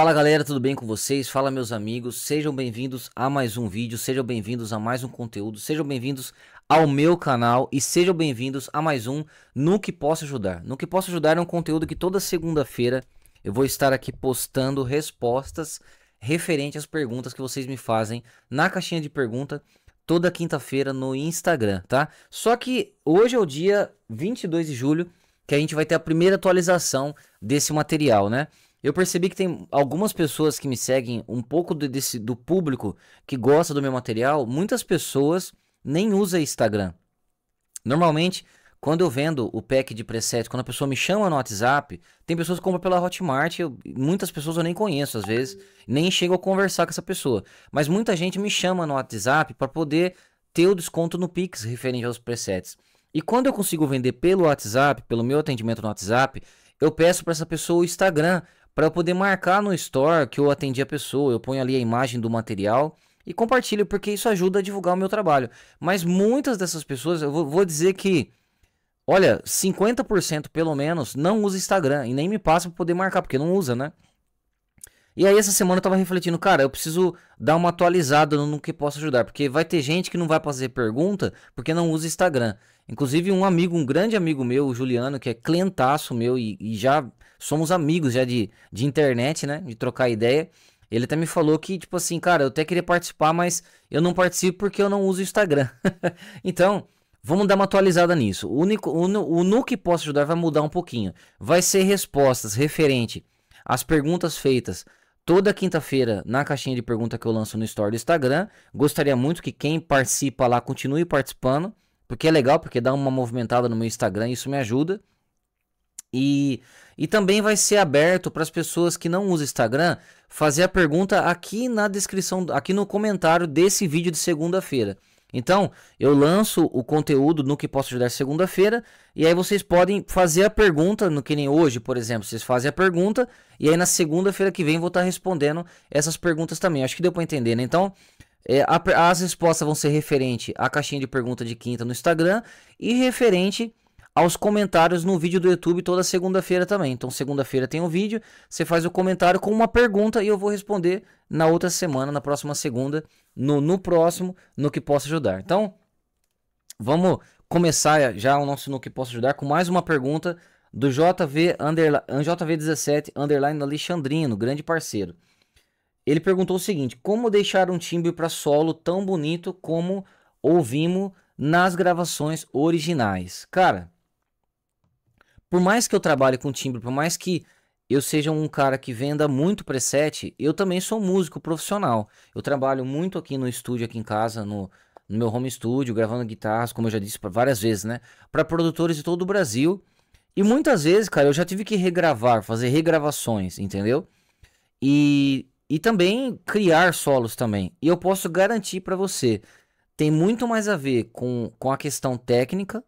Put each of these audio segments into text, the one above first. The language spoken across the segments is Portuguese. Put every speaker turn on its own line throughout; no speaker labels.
Fala galera, tudo bem com vocês? Fala meus amigos, sejam bem-vindos a mais um vídeo, sejam bem-vindos a mais um conteúdo, sejam bem-vindos ao meu canal e sejam bem-vindos a mais um No Que Posso Ajudar. No Que Posso Ajudar é um conteúdo que toda segunda-feira eu vou estar aqui postando respostas referentes às perguntas que vocês me fazem na caixinha de pergunta toda quinta-feira no Instagram, tá? Só que hoje é o dia 22 de julho que a gente vai ter a primeira atualização desse material, né? Eu percebi que tem algumas pessoas que me seguem, um pouco do, desse, do público que gosta do meu material, muitas pessoas nem usam Instagram. Normalmente, quando eu vendo o pack de preset, quando a pessoa me chama no WhatsApp, tem pessoas que compram pela Hotmart, eu, muitas pessoas eu nem conheço às vezes, nem chego a conversar com essa pessoa. Mas muita gente me chama no WhatsApp para poder ter o desconto no Pix referente aos presets. E quando eu consigo vender pelo WhatsApp, pelo meu atendimento no WhatsApp, eu peço para essa pessoa o Instagram para eu poder marcar no store que eu atendi a pessoa, eu ponho ali a imagem do material e compartilho, porque isso ajuda a divulgar o meu trabalho. Mas muitas dessas pessoas, eu vou dizer que, olha, 50% pelo menos não usa Instagram e nem me passa para poder marcar, porque não usa, né? E aí essa semana eu tava refletindo, cara, eu preciso dar uma atualizada no que posso ajudar, porque vai ter gente que não vai fazer pergunta porque não usa Instagram. Inclusive um amigo, um grande amigo meu, o Juliano, que é clientaço meu e, e já somos amigos já de, de internet, né, de trocar ideia. Ele até me falou que, tipo assim, cara, eu até queria participar, mas eu não participo porque eu não uso Instagram. então, Vamos dar uma atualizada nisso. O, único, o, o, no que posso ajudar vai mudar um pouquinho. Vai ser respostas referente às perguntas feitas toda quinta-feira na caixinha de pergunta que eu lanço no Story do Instagram. Gostaria muito que quem participa lá continue participando, porque é legal, porque dá uma movimentada no meu Instagram, isso me ajuda. E, e também vai ser aberto para as pessoas que não usam Instagram fazer a pergunta aqui na descrição, aqui no comentário desse vídeo de segunda-feira. Então, eu lanço o conteúdo no que posso ajudar segunda-feira, e aí vocês podem fazer a pergunta, no que nem hoje, por exemplo, vocês fazem a pergunta, e aí na segunda-feira que vem vou estar respondendo essas perguntas também. Acho que deu para entender, né? Então, é, a, as respostas vão ser referente à caixinha de pergunta de quinta no Instagram e referente aos comentários no vídeo do YouTube toda segunda-feira também. Então, segunda-feira tem um vídeo, você faz o comentário com uma pergunta e eu vou responder na outra semana, na próxima segunda no, no próximo, no que possa ajudar. Então, vamos começar já o nosso no que possa ajudar com mais uma pergunta do JV underla, JV17 underline Alexandrino, grande parceiro. Ele perguntou o seguinte: como deixar um timbre para solo tão bonito como ouvimos nas gravações originais? Cara, por mais que eu trabalhe com timbre, por mais que eu seja um cara que venda muito preset, eu também sou músico profissional. Eu trabalho muito aqui no estúdio, aqui em casa, no, no meu home studio, gravando guitarras, como eu já disse várias vezes, né? Para produtores de todo o Brasil. E muitas vezes, cara, eu já tive que regravar, fazer regravações, entendeu? E, e também criar solos também. E eu posso garantir para você, tem muito mais a ver com, com a questão técnica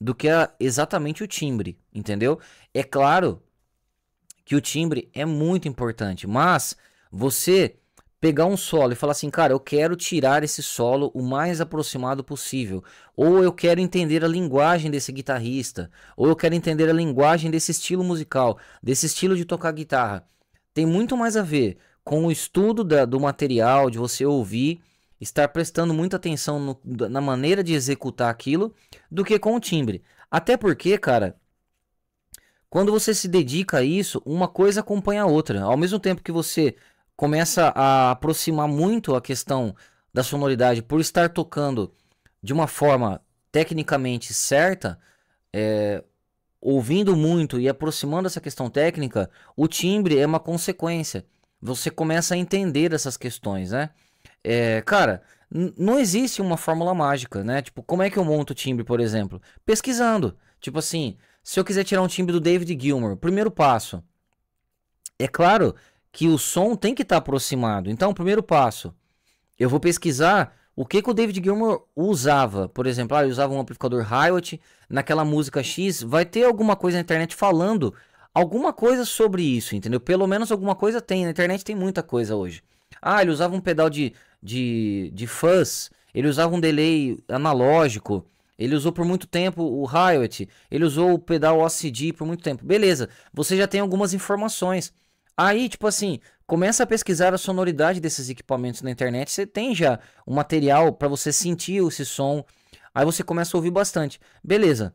do que a, exatamente o timbre, entendeu? É claro que o timbre é muito importante, mas você pegar um solo e falar assim, cara, eu quero tirar esse solo o mais aproximado possível, ou eu quero entender a linguagem desse guitarrista, ou eu quero entender a linguagem desse estilo musical, desse estilo de tocar guitarra. Tem muito mais a ver com o estudo da, do material, de você ouvir, estar prestando muita atenção no, na maneira de executar aquilo, do que com o timbre. Até porque, cara, quando você se dedica a isso, uma coisa acompanha a outra. Ao mesmo tempo que você começa a aproximar muito a questão da sonoridade por estar tocando de uma forma tecnicamente certa, é, ouvindo muito e aproximando essa questão técnica, o timbre é uma consequência. Você começa a entender essas questões, né? É, cara, não existe uma fórmula mágica, né? Tipo, como é que eu monto o timbre, por exemplo? Pesquisando. Tipo assim, se eu quiser tirar um timbre do David Gilmour, primeiro passo. É claro que o som tem que estar tá aproximado. Então, primeiro passo, eu vou pesquisar o que, que o David Gilmour usava. Por exemplo, ah, ele usava um amplificador Hiwatt naquela música X, vai ter alguma coisa na internet falando alguma coisa sobre isso, entendeu? Pelo menos alguma coisa tem. Na internet tem muita coisa hoje. Ah, ele usava um pedal de, de, de fuzz, ele usava um delay analógico, ele usou por muito tempo o Riot, ele usou o pedal OCD por muito tempo. Beleza, você já tem algumas informações. Aí, tipo assim, começa a pesquisar a sonoridade desses equipamentos na internet, você tem já um material para você sentir esse som. Aí você começa a ouvir bastante. Beleza.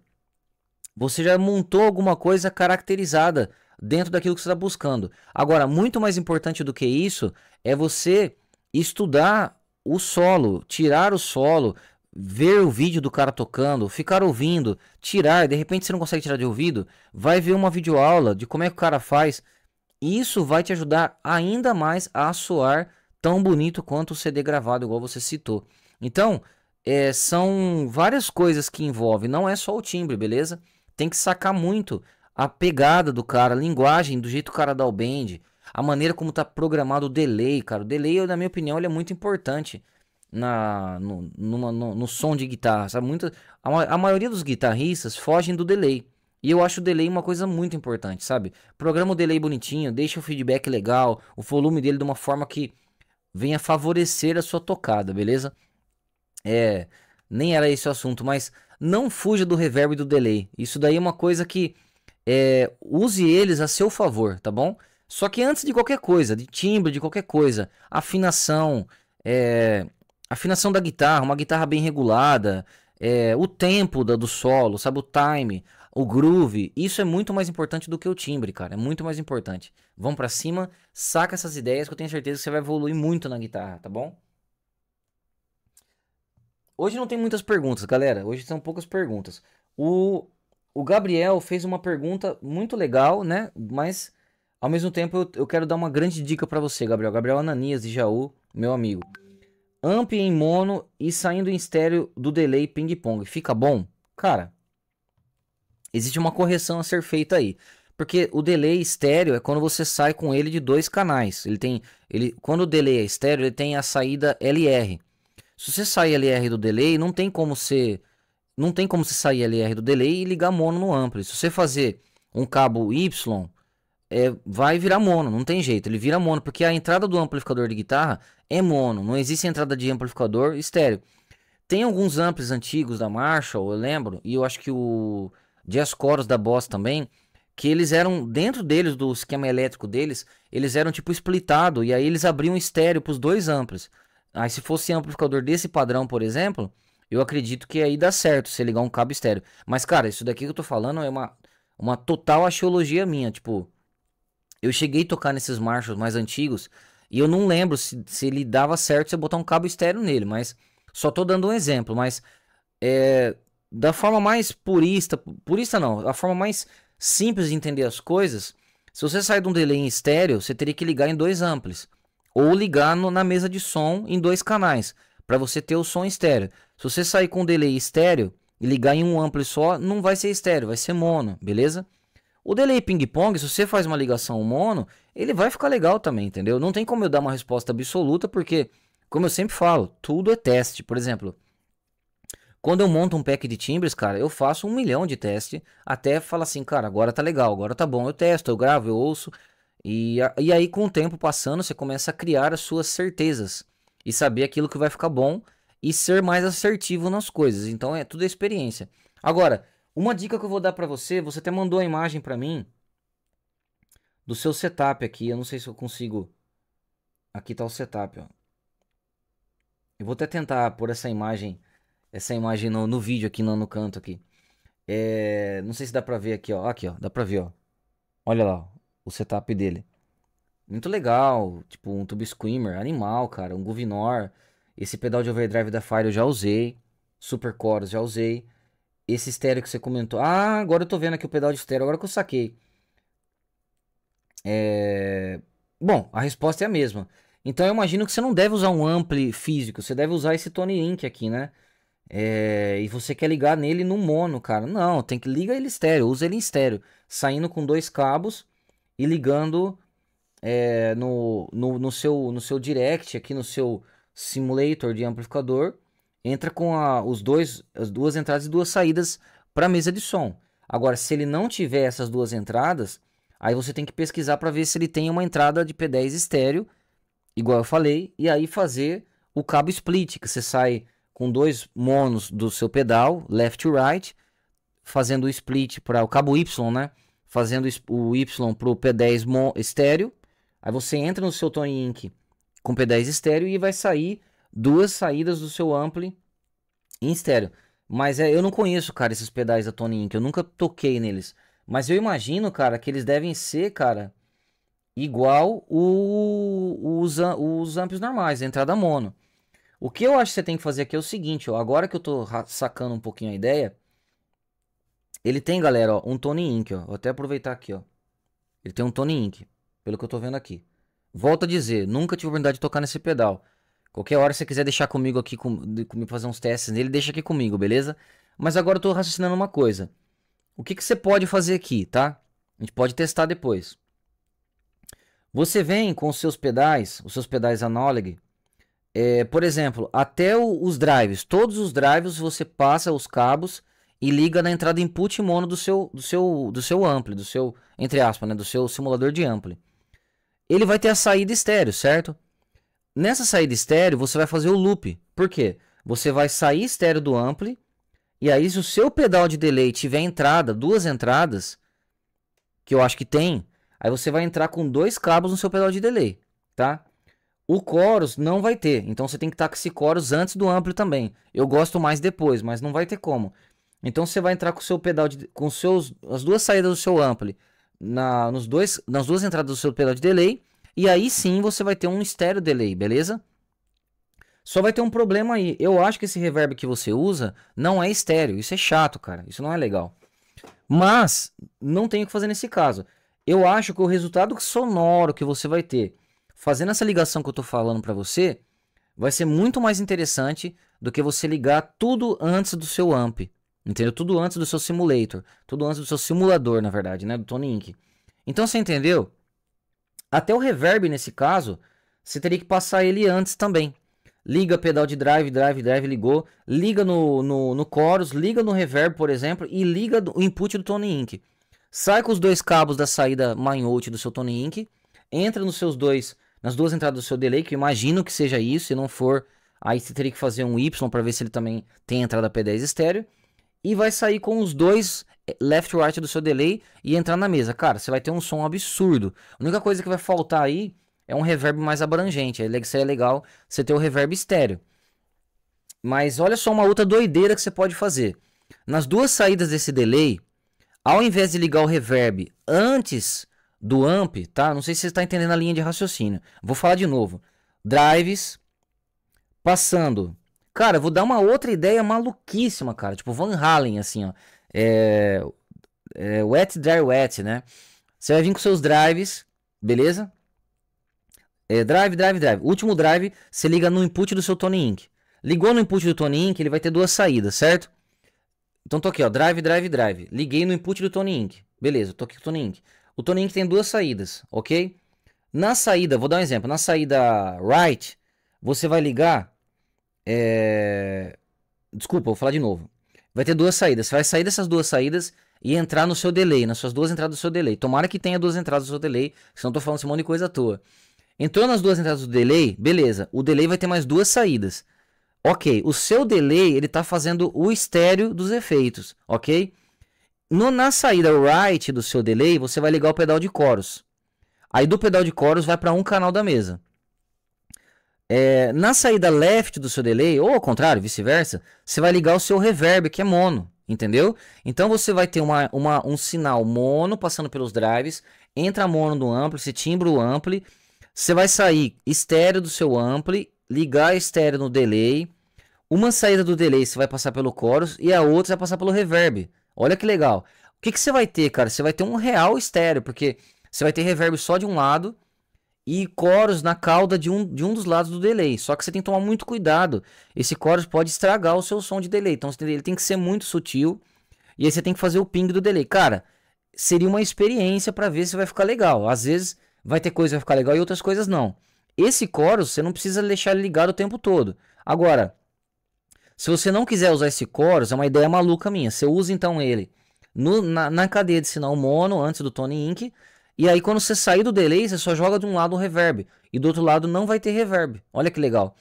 Você já montou alguma coisa caracterizada dentro daquilo que você está buscando. Agora, muito mais importante do que isso é você estudar o solo, tirar o solo, ver o vídeo do cara tocando, ficar ouvindo, tirar, de repente você não consegue tirar de ouvido, vai ver uma videoaula de como é que o cara faz. Isso vai te ajudar ainda mais a soar tão bonito quanto o CD gravado, igual você citou. Então, é, são várias coisas que envolvem, não é só o timbre, beleza? Tem que sacar muito a pegada do cara, a linguagem, do jeito que o cara dá o bend, a maneira como tá programado o delay, cara. O delay, na minha opinião, ele é muito importante na, no, no, no, no som de guitarra, sabe? Muita, a, a maioria dos guitarristas fogem do delay. E eu acho o delay uma coisa muito importante, sabe? Programa o delay bonitinho, deixa o feedback legal, o volume dele de uma forma que venha favorecer a sua tocada, beleza? É, nem era esse o assunto, mas não fuja do reverb e do delay. Isso daí é uma coisa que é, use eles a seu favor, tá bom? Só que antes de qualquer coisa, de timbre, de qualquer coisa, afinação, é, afinação da guitarra, uma guitarra bem regulada, é, o tempo da, do solo, sabe? O time, o groove. Isso é muito mais importante do que o timbre, cara. É muito mais importante. Vão para cima, saca essas ideias que eu tenho certeza que você vai evoluir muito na guitarra, tá bom? Hoje não tem muitas perguntas, galera. Hoje são poucas perguntas. O, o Gabriel fez uma pergunta muito legal, né? Mas ao mesmo tempo eu, eu quero dar uma grande dica para você, Gabriel. Gabriel Ananias de Jaú, meu amigo amp em mono e saindo em estéreo do delay ping-pong. Fica bom? Cara, existe uma correção a ser feita aí. Porque o delay estéreo é quando você sai com ele de dois canais. Ele tem, ele, quando o delay é estéreo, ele tem a saída LR. Se você sair LR do delay, não tem como você não tem como você sair LR do delay e ligar mono no ampli. Se você fazer um cabo Y é, vai virar mono, não tem jeito, ele vira mono, porque a entrada do amplificador de guitarra é mono, não existe entrada de amplificador estéreo. Tem alguns amplos antigos da Marshall, eu lembro, e eu acho que o Jazz Chorus da Boss também, que eles eram, dentro deles, do esquema elétrico deles, eles eram tipo splitado, e aí eles abriam estéreo para os dois amplos. Aí se fosse amplificador desse padrão, por exemplo, eu acredito que aí dá certo se ligar um cabo estéreo. Mas, cara, isso daqui que eu tô falando é uma, uma total axiologia minha, tipo, eu cheguei a tocar nesses marchas mais antigos e eu não lembro se, se ele dava certo você botar um cabo estéreo nele, mas só tô dando um exemplo, mas é, da forma mais purista, purista não, a forma mais simples de entender as coisas, se você sair de um delay em estéreo, você teria que ligar em dois amplis ou ligar no, na mesa de som em dois canais para você ter o som estéreo. Se você sair com um delay estéreo e ligar em um amplo só, não vai ser estéreo, vai ser mono, beleza? O delay ping-pong, se você faz uma ligação mono, ele vai ficar legal também, entendeu? Não tem como eu dar uma resposta absoluta, porque, como eu sempre falo, tudo é teste. Por exemplo, quando eu monto um pack de timbres, cara, eu faço um milhão de testes até falar assim, cara, agora tá legal, agora tá bom, eu testo, eu gravo, eu ouço. E, e aí, com o tempo passando, você começa a criar as suas certezas e saber aquilo que vai ficar bom e ser mais assertivo nas coisas. Então, é tudo é experiência. Agora, uma dica que eu vou dar para você, você até mandou a imagem para mim do seu setup aqui. Eu não sei se eu consigo. Aqui tá o setup, ó. Eu vou até tentar pôr essa imagem, essa imagem no, no vídeo aqui no, no canto aqui. É, não sei se dá pra ver aqui, ó. Aqui, ó. Dá pra ver, ó. Olha lá, ó, o setup dele. Muito legal. Tipo, um Tube Screamer. Animal, cara. Um Guvinor. Esse pedal de overdrive da Fire eu já usei. Super Chorus já usei esse estéreo que você comentou. Ah, agora eu tô vendo aqui o pedal de estéreo, agora que eu saquei. É... Bom, a resposta é a mesma. Então eu imagino que você não deve usar um ampli físico, você deve usar esse Tony Link aqui, né? É... E você quer ligar nele no mono, cara. Não, tem que ligar ele estéreo, usa ele em estéreo. Saindo com dois cabos e ligando é, no, no, no, seu, no seu direct aqui, no seu simulator de amplificador entra com a, os dois, as duas entradas e duas saídas para a mesa de som. Agora, se ele não tiver essas duas entradas, aí você tem que pesquisar para ver se ele tem uma entrada de P10 estéreo, igual eu falei, e aí fazer o cabo split, que você sai com dois monos do seu pedal, left e right, fazendo o split para o cabo Y, né? Fazendo o Y para o P10 estéreo. Aí você entra no seu Tone Inc com P10 estéreo e vai sair duas saídas do seu ampli em estéreo. Mas é, eu não conheço, cara, esses pedais da Tony Inc. Eu nunca toquei neles. Mas eu imagino, cara, que eles devem ser, cara, igual o, os, os amplis normais, a entrada mono. O que eu acho que você tem que fazer aqui é o seguinte, ó, agora que eu tô sacando um pouquinho a ideia, ele tem, galera, ó, um Tony Inc, ó, vou até aproveitar aqui, ó. Ele tem um Tony Inc, pelo que eu tô vendo aqui. Volto a dizer, nunca tive oportunidade de tocar nesse pedal. Qualquer hora você quiser deixar comigo aqui, com, comigo fazer uns testes nele, deixa aqui comigo, beleza? Mas agora eu tô raciocinando uma coisa. O que, que você pode fazer aqui, tá? A gente pode testar depois. Você vem com os seus pedais, os seus pedais analog, é, por exemplo, até o, os drives, todos os drives você passa os cabos e liga na entrada input mono do seu do seu do seu ampli, do seu entre aspas, né, do seu simulador de ampli. Ele vai ter a saída estéreo, certo? Nessa saída estéreo, você vai fazer o loop. Por quê? Você vai sair estéreo do ampli, e aí se o seu pedal de delay tiver entrada, duas entradas, que eu acho que tem, aí você vai entrar com dois cabos no seu pedal de delay, tá? O chorus não vai ter, então você tem que estar com esse chorus antes do ampli também. Eu gosto mais depois, mas não vai ter como. Então você vai entrar com o seu pedal de, com seus as duas saídas do seu ampli na nos dois nas duas entradas do seu pedal de delay e aí sim você vai ter um estéreo delay, beleza? Só vai ter um problema aí. Eu acho que esse reverb que você usa não é estéreo. Isso é chato, cara. Isso não é legal. Mas não tem o que fazer nesse caso. Eu acho que o resultado sonoro que você vai ter fazendo essa ligação que eu estou falando para você vai ser muito mais interessante do que você ligar tudo antes do seu amp. Entendeu? Tudo antes do seu simulator. Tudo antes do seu simulador, na verdade, né? Do Tony Inc. Então você entendeu? Até o reverb, nesse caso, você teria que passar ele antes também. Liga pedal de drive, drive, drive, ligou. Liga no, no, no chorus, liga no reverb, por exemplo, e liga o input do tone Inc. Sai com os dois cabos da saída out do seu tone Inc. Entra nos seus dois, nas duas entradas do seu delay, que eu imagino que seja isso. Se não for, aí você teria que fazer um Y para ver se ele também tem entrada P10 estéreo e vai sair com os dois eh, left right do seu delay e entrar na mesa. Cara, você vai ter um som absurdo. A única coisa que vai faltar aí é um reverb mais abrangente. É seria legal você ter o reverb estéreo. Mas olha só uma outra doideira que você pode fazer. Nas duas saídas desse delay, ao invés de ligar o reverb antes do amp, tá? Não sei se você está entendendo a linha de raciocínio. Vou falar de novo. Drives passando Cara, vou dar uma outra ideia maluquíssima, cara. Tipo, Van Halen, assim, ó. É, é, wet, dry, wet, né? Você vai vir com seus drives, beleza? É, drive, drive, drive. Último drive, você liga no input do seu Tony Ink. Ligou no input do Tony Ink, ele vai ter duas saídas, certo? Então tô aqui, ó, drive, drive, drive. Liguei no input do Tony Ink. Beleza, tô aqui com o Tony Ink. O Tony Ink tem duas saídas, ok? Na saída, vou dar um exemplo, na saída right, você vai ligar é... Desculpa, vou falar de novo. Vai ter duas saídas. Você vai sair dessas duas saídas e entrar no seu delay, nas suas duas entradas do seu delay. Tomara que tenha duas entradas do seu delay, senão eu tô falando um monte de coisa à toa. Entrou nas duas entradas do delay, beleza. O delay vai ter mais duas saídas. Ok, o seu delay ele tá fazendo o estéreo dos efeitos, ok? No, na saída right do seu delay, você vai ligar o pedal de chorus. Aí do pedal de chorus vai para um canal da mesa. É, na saída left do seu delay, ou ao contrário, vice-versa, você vai ligar o seu reverb, que é mono, entendeu? Então você vai ter uma, uma, um sinal mono passando pelos drives, entra mono no ampli, se timbra o ampli, você vai sair estéreo do seu ampli, ligar estéreo no delay, uma saída do delay você vai passar pelo chorus e a outra vai passar pelo reverb. Olha que legal. O que, que você vai ter, cara? Você vai ter um real estéreo, porque você vai ter reverb só de um lado e coros na cauda de um, de um dos lados do delay. Só que você tem que tomar muito cuidado. Esse chorus pode estragar o seu som de delay. Então ele tem que ser muito sutil. E aí você tem que fazer o ping do delay. Cara, seria uma experiência para ver se vai ficar legal. Às vezes vai ter coisa que vai ficar legal e outras coisas não. Esse chorus você não precisa deixar ele ligado o tempo todo. Agora, se você não quiser usar esse chorus, é uma ideia maluca minha. Você usa então ele no, na, na cadeia de sinal mono antes do Tone Ink. E aí, quando você sair do delay, você só joga de um lado o reverb. E do outro lado não vai ter reverb. Olha que legal.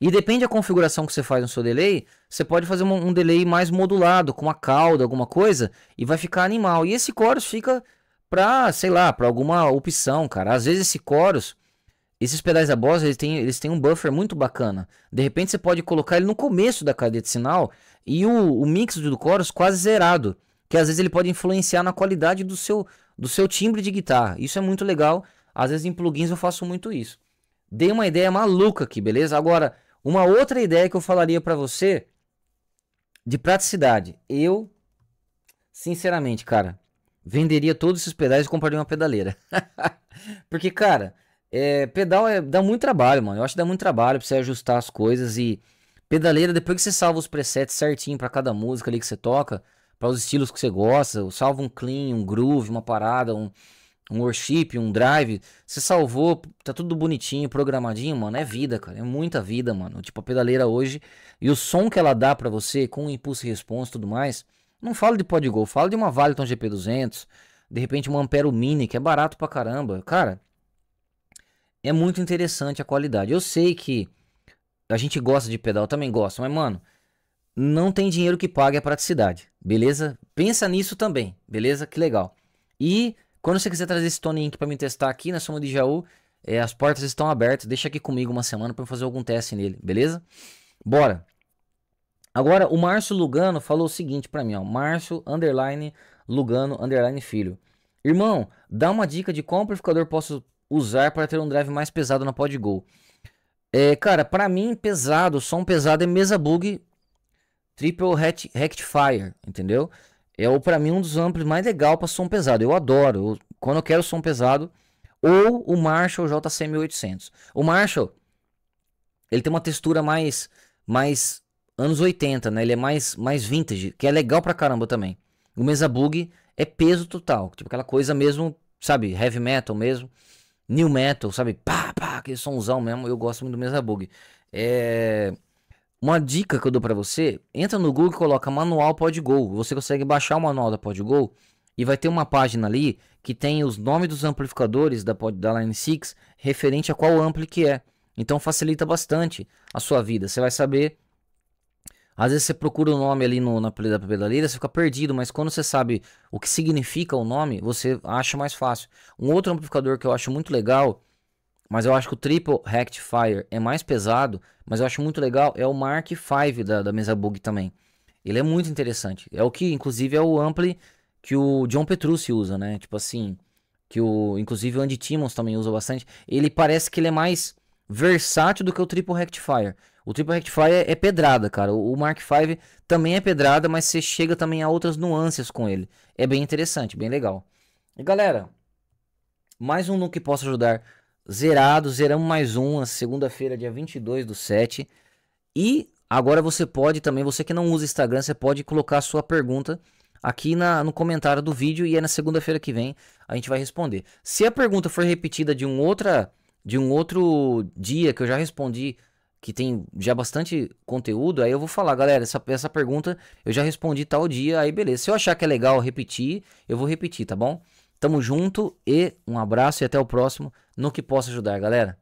E depende da configuração que você faz no seu delay, você pode fazer um, um delay mais modulado, com uma cauda, alguma coisa, e vai ficar animal. E esse chorus fica pra, sei lá, pra alguma opção, cara. Às vezes esse chorus, esses pedais da Boss, eles têm, eles têm um buffer muito bacana. De repente você pode colocar ele no começo da cadeia de sinal e o, o mix do chorus quase zerado que às vezes ele pode influenciar na qualidade do seu, do seu timbre de guitarra. Isso é muito legal. Às vezes em plugins eu faço muito isso. Dei uma ideia maluca aqui, beleza? Agora, uma outra ideia que eu falaria para você de praticidade. Eu, sinceramente, cara, venderia todos esses pedais e compraria uma pedaleira. Porque, cara, é, pedal é, dá muito trabalho, mano. Eu acho que dá muito trabalho pra você ajustar as coisas e pedaleira, depois que você salva os presets certinho para cada música ali que você toca, para os estilos que você gosta, salva um clean, um groove, uma parada, um, um worship, um drive. Você salvou, tá tudo bonitinho, programadinho, mano. É vida, cara. É muita vida, mano. Tipo, a pedaleira hoje e o som que ela dá para você com o impulso e response e tudo mais. Não falo de Podgol, falo de uma Valiton GP200, de repente uma Ampero Mini, que é barato pra caramba. Cara, é muito interessante a qualidade. Eu sei que a gente gosta de pedal, também gosta, mas mano, não tem dinheiro que pague a praticidade, beleza? Pensa nisso também, beleza? Que legal. E quando você quiser trazer esse Tony Ink para me testar aqui na Soma de Jaú, é, as portas estão abertas. Deixa aqui comigo uma semana para fazer algum teste nele, beleza? Bora. Agora, o Márcio Lugano falou o seguinte para mim, ó. Márcio, underline, Lugano, underline, filho. Irmão, dá uma dica de qual amplificador posso usar para ter um drive mais pesado na PodGo. É, cara, para mim, pesado, som pesado é mesa bug Triple Rectifier, entendeu? É o para mim um dos amplos mais legal para som pesado. Eu adoro. Eu, quando eu quero som pesado, ou o Marshall JCM 800. O Marshall ele tem uma textura mais mais anos 80, né? Ele é mais mais vintage, que é legal pra caramba também. O Mesa Bug é peso total, tipo aquela coisa mesmo, sabe, heavy metal mesmo, new metal, sabe? Pá, pá, aquele somzão mesmo, eu gosto muito do Mesa Bug. É uma dica que eu dou para você, entra no Google e coloca manual PodGo Você consegue baixar o manual da PodGo e vai ter uma página ali que tem os nomes dos amplificadores da, Pod, da Line 6 referente a qual ampli que é. Então facilita bastante a sua vida. Você vai saber. Às vezes você procura o nome ali no, na pedaleira, você fica perdido, mas quando você sabe o que significa o nome, você acha mais fácil. Um outro amplificador que eu acho muito legal mas eu acho que o Triple Rectifier é mais pesado, mas eu acho muito legal, é o Mark V da, da mesa Bug também. Ele é muito interessante. É o que, inclusive, é o ampli que o John Petrucci usa, né? Tipo assim, que o, inclusive o Andy Timmons também usa bastante. Ele parece que ele é mais versátil do que o Triple Rectifier. O Triple Rectifier é, é pedrada, cara. O Mark V também é pedrada, mas você chega também a outras nuances com ele. É bem interessante, bem legal. E galera, mais um no que possa ajudar zerado, zeramos mais um na segunda-feira, dia 22 do 7. E agora você pode também, você que não usa Instagram, você pode colocar a sua pergunta aqui na, no comentário do vídeo e é na segunda-feira que vem a gente vai responder. Se a pergunta for repetida de um outra de um outro dia que eu já respondi que tem já bastante conteúdo, aí eu vou falar, galera, essa, essa pergunta eu já respondi tal dia, aí beleza. Se eu achar que é legal repetir, eu vou repetir, tá bom? Tamo junto e um abraço e até o próximo. No que possa ajudar, galera.